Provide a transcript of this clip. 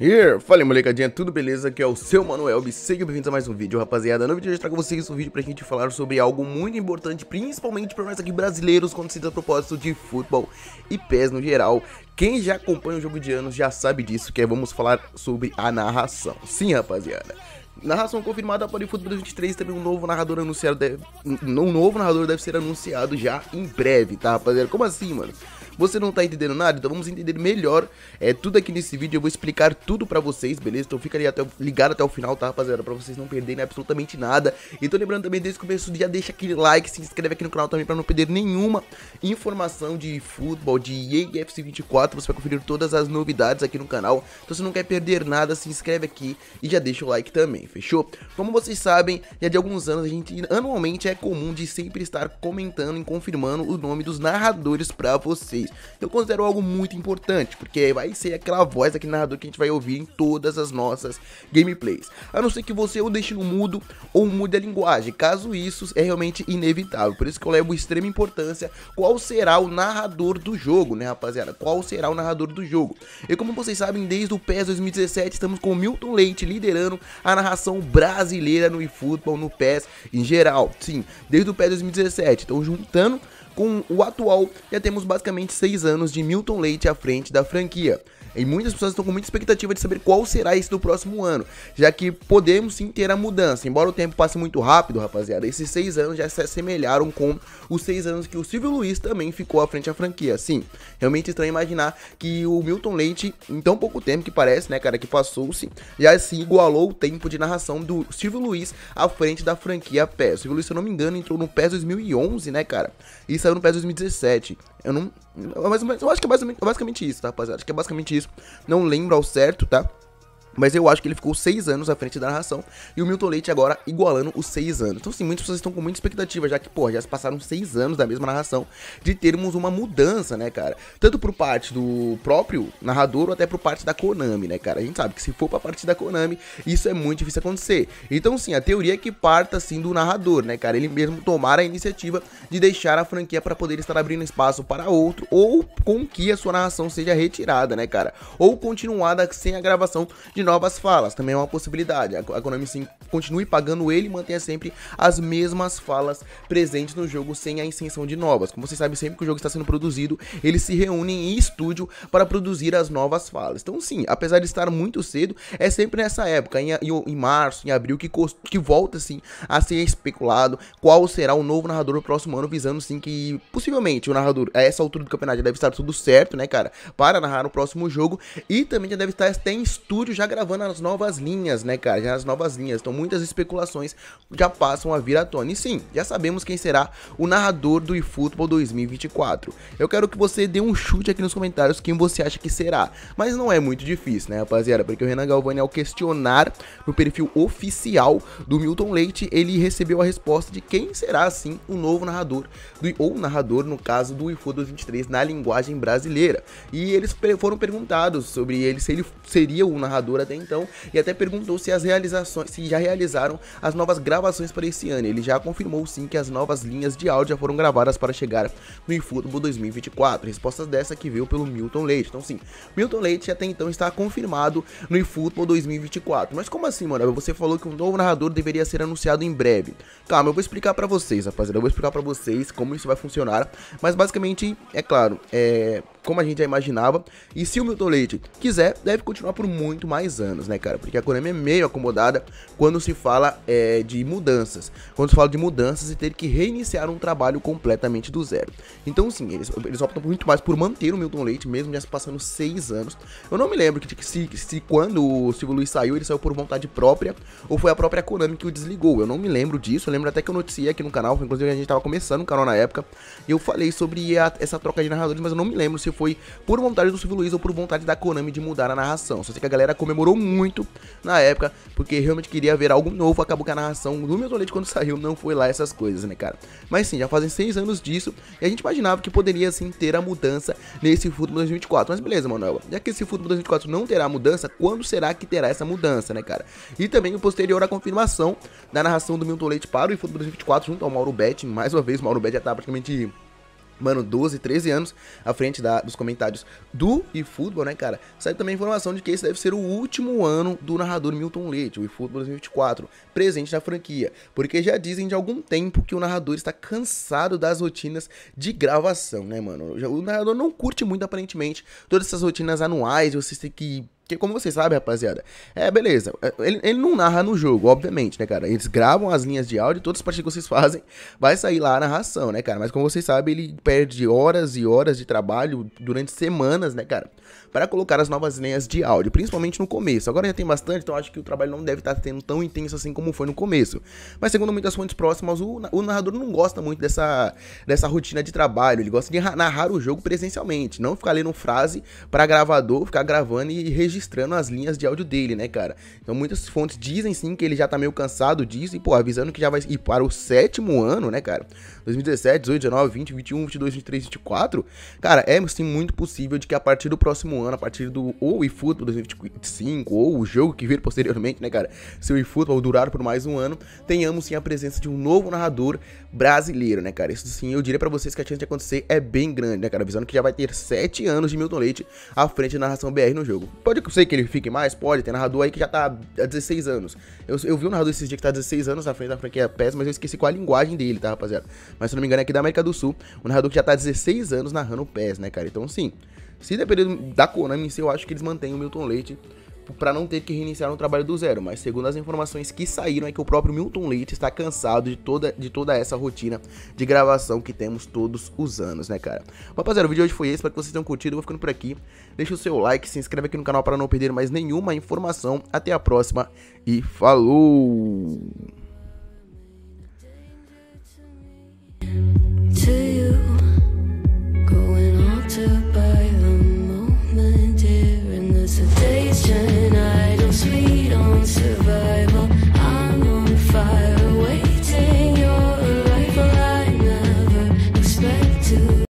Here! Fala molecadinha, tudo beleza? Aqui é o seu Manuel e sejam bem-vindos a mais um vídeo, rapaziada. No vídeo de hoje trago vocês um vídeo pra gente falar sobre algo muito importante, principalmente para nós aqui brasileiros, quando se trata a propósito de futebol e pés no geral. Quem já acompanha o jogo de anos já sabe disso, que é vamos falar sobre a narração. Sim, rapaziada. Narração confirmada para o Futebol 23, também um novo narrador anunciado, deve, um novo narrador deve ser anunciado já em breve, tá, rapaziada? Como assim, mano? Você não tá entendendo nada? Então vamos entender melhor é, tudo aqui nesse vídeo. Eu vou explicar tudo pra vocês, beleza? Então fica até, ligado até o final, tá, rapaziada? Pra vocês não perderem absolutamente nada. E tô lembrando também, desde o começo do dia, deixa aquele like, se inscreve aqui no canal também pra não perder nenhuma informação de futebol, de EAFC 24. Você vai conferir todas as novidades aqui no canal. Então se não quer perder nada, se inscreve aqui e já deixa o like também, fechou? Como vocês sabem, já de alguns anos a gente anualmente é comum de sempre estar comentando e confirmando o nome dos narradores pra vocês vocês. Então, eu considero algo muito importante, porque vai ser aquela voz daquele narrador que a gente vai ouvir em todas as nossas gameplays. A não ser que você o deixe no mudo ou mude a linguagem, caso isso é realmente inevitável. Por isso que eu levo extrema importância qual será o narrador do jogo, né rapaziada? Qual será o narrador do jogo? E como vocês sabem, desde o PES 2017 estamos com o Milton Leite liderando a narração brasileira no eFootball, no PES em geral. Sim, desde o PES 2017, estão juntando com o atual, já temos basicamente 6 anos de Milton Leite à frente da franquia. E muitas pessoas estão com muita expectativa de saber qual será esse do próximo ano, já que podemos sim ter a mudança. Embora o tempo passe muito rápido, rapaziada, esses seis anos já se assemelharam com os seis anos que o Silvio Luiz também ficou à frente da franquia. Sim, realmente estranho imaginar que o Milton Leite, em tão pouco tempo que parece, né, cara, que passou-se, já se igualou o tempo de narração do Silvio Luiz à frente da franquia PES. O Silvio Luiz, se eu não me engano, entrou no PES 2011, né, cara? Isso saiu no PES 2017. Eu não. Eu, mais, eu acho que é basicamente, é basicamente isso, tá, rapaziada? Acho que é basicamente isso. Não lembro ao certo, tá? Mas eu acho que ele ficou 6 anos à frente da narração. E o Milton Leite agora igualando os 6 anos. Então, sim, muitas pessoas estão com muita expectativa, já que, pô, já se passaram 6 anos da mesma narração, de termos uma mudança, né, cara? Tanto por parte do próprio narrador, ou até por parte da Konami, né, cara? A gente sabe que se for pra parte da Konami, isso é muito difícil acontecer. Então, sim, a teoria é que parta, assim, do narrador, né, cara? Ele mesmo tomar a iniciativa de deixar a franquia para poder estar abrindo espaço para outro, ou com que a sua narração seja retirada, né, cara? Ou continuada sem a gravação de novas falas, também é uma possibilidade. A Konami sim continue pagando ele e mantenha sempre as mesmas falas presentes no jogo sem a inserção de novas. Como vocês sabem, sempre que o jogo está sendo produzido, eles se reúnem em estúdio para produzir as novas falas. Então sim, apesar de estar muito cedo, é sempre nessa época, em, em, em março, em abril, que, que volta sim a ser especulado qual será o novo narrador do próximo ano, visando sim que possivelmente o narrador a essa altura do campeonato já deve estar tudo certo, né, cara, para narrar o próximo jogo e também já deve estar até em estúdio já gravando as novas linhas, né, cara? Já as novas linhas. Então muitas especulações já passam a vir à tona. E sim, já sabemos quem será o narrador do eFootball 2024. Eu quero que você dê um chute aqui nos comentários quem você acha que será. Mas não é muito difícil, né, rapaziada? Porque o Renan Galvani, ao questionar no perfil oficial do Milton Leite, ele recebeu a resposta de quem será, sim, o novo narrador, do, ou narrador, no caso, do eFootball 23 na linguagem brasileira. E eles foram perguntados sobre ele, se ele seria o narrador até então e até perguntou se as realizações, se já realizaram as novas gravações para esse ano. Ele já confirmou sim que as novas linhas de áudio já foram gravadas para chegar no eFootball 2024. Resposta dessa que veio pelo Milton Leite. Então sim, Milton Leite até então está confirmado no eFootball 2024. Mas como assim, mano? Você falou que um novo narrador deveria ser anunciado em breve. Calma, eu vou explicar para vocês, rapaziada. Eu vou explicar para vocês como isso vai funcionar. Mas basicamente, é claro, é como a gente já imaginava. E se o Milton Leite quiser, deve continuar por muito mais 10 anos, né, cara? Porque a Konami é meio acomodada quando se fala é, de mudanças. Quando se fala de mudanças e ter que reiniciar um trabalho completamente do zero. Então, sim, eles, eles optam muito mais por manter o Milton Leite, mesmo já se passando 6 anos. Eu não me lembro que, se, se quando o Silvio Luiz saiu, ele saiu por vontade própria ou foi a própria Konami que o desligou. Eu não me lembro disso. Eu lembro até que eu noticiei aqui no canal, inclusive a gente tava começando o canal na época, e eu falei sobre a, essa troca de narradores, mas eu não me lembro se foi por vontade do Silvio Luiz ou por vontade da Konami de mudar a narração. Só sei que a galera comemorou Demorou muito na época, porque realmente queria ver algo novo. Acabou que a narração do Leite quando saiu não foi lá essas coisas, né, cara? Mas sim, já fazem seis anos disso e a gente imaginava que poderia sim ter a mudança nesse futebol 2024. Mas beleza, Manuel, já que esse futebol 2024 não terá mudança, quando será que terá essa mudança, né, cara? E também o posterior à confirmação da narração do Milton Leite para o futebol 2024 junto ao Mauro Betti. Mais uma vez, Mauro Betti já tá praticamente mano, 12, 13 anos à frente da, dos comentários do eFootball, né, cara? Saiu também a informação de que esse deve ser o último ano do narrador Milton Leite, o eFootball 2024, presente na franquia, porque já dizem de algum tempo que o narrador está cansado das rotinas de gravação, né, mano? O narrador não curte muito, aparentemente, todas essas rotinas anuais, vocês têm que porque, como vocês sabem, rapaziada, é beleza. É, ele, ele não narra no jogo, obviamente, né, cara? Eles gravam as linhas de áudio, todas as partidas que vocês fazem, vai sair lá a narração, né, cara? Mas, como vocês sabem, ele perde horas e horas de trabalho durante semanas, né, cara? Para colocar as novas linhas de áudio, principalmente no começo. Agora já tem bastante, então acho que o trabalho não deve estar tá tendo tão intenso assim como foi no começo. Mas, segundo muitas fontes próximas, o, o narrador não gosta muito dessa, dessa rotina de trabalho. Ele gosta de narrar o jogo presencialmente, não ficar lendo frase para gravador, ficar gravando e registrando registrando as linhas de áudio dele, né, cara? Então muitas fontes dizem sim que ele já tá meio cansado disso e, pô, avisando que já vai ir para o sétimo ano, né, cara? 2017, 18, 19, 20, 21, 22, 23, 24. Cara, é sim muito possível de que a partir do próximo ano, a partir do ou eFootball 2025 ou o jogo que vir posteriormente, né, cara? Se o eFootball durar por mais um ano, tenhamos sim a presença de um novo narrador brasileiro, né, cara? Isso sim, eu diria para vocês que a chance de acontecer é bem grande, né, cara? Avisando que já vai ter 7 anos de Milton Leite à frente da narração BR no jogo. Pode eu sei que ele fique mais, pode, tem narrador aí que já tá há 16 anos. Eu, eu vi um narrador esses dias que tá há 16 anos na frente da franquia PES, mas eu esqueci qual a linguagem dele, tá, rapaziada? Mas se não me engano é aqui da América do Sul, um narrador que já tá há 16 anos narrando o PES, né, cara? Então, sim, se depender da Konami em si, eu acho que eles mantêm o Milton Leite para não ter que reiniciar um trabalho do zero, mas segundo as informações que saíram é que o próprio Milton Leite está cansado de toda, de toda essa rotina de gravação que temos todos os anos, né, cara? rapaziada, o vídeo de hoje foi esse, espero que vocês tenham curtido, eu vou ficando por aqui. Deixa o seu like, se inscreve aqui no canal para não perder mais nenhuma informação. Até a próxima e falou! to you, going to buy moment.